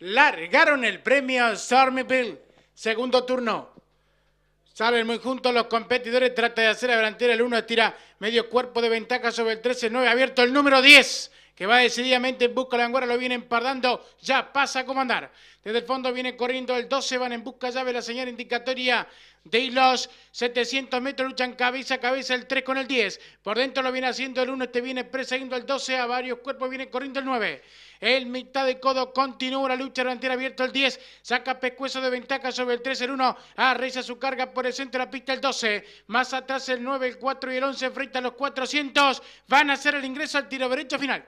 largaron el premio Bill Segundo turno. Salen muy juntos los competidores. Trata de hacer delantera el 1. Estira medio cuerpo de ventaja sobre el 13-9. Abierto el número 10. Que va decididamente en busca de la Lo viene empardando. Ya pasa a comandar. Desde el fondo viene corriendo el 12. Van en busca llave. La señal indicatoria de los 700 metros luchan cabeza a cabeza el 3 con el 10. Por dentro lo viene haciendo el 1, este viene yendo el 12, a varios cuerpos viene corriendo el 9. El mitad de codo continúa la lucha delantera abierto el 10. Saca pescuezo de ventaja sobre el 3, el 1. Arreza ah, su carga por el centro de la pista el 12. Más atrás el 9, el 4 y el 11 frente a los 400. Van a hacer el ingreso al tiro derecho final.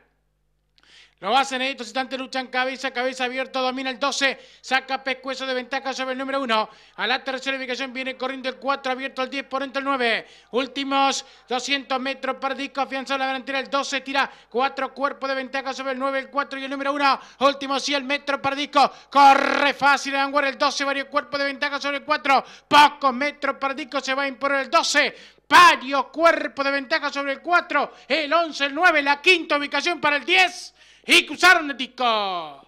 Lo hacen ahí, estos instantes, luchan cabeza cabeza abierto, domina el 12, saca pescuezo de ventaja sobre el número 1. A la tercera ubicación viene corriendo el 4, abierto el 10 por entre el 9. Últimos 200 metros para disco, afianza la delantera el 12, tira 4 cuerpos de ventaja sobre el 9, el 4 y el número 1. Últimos 100 metros para disco, corre fácil a el 12, varios cuerpos de ventaja sobre el 4. Pocos metros para disco, se va a imponer el 12 varios cuerpos de ventaja sobre el 4, el 11, el 9, la quinta ubicación para el 10. Hei kusar nadika.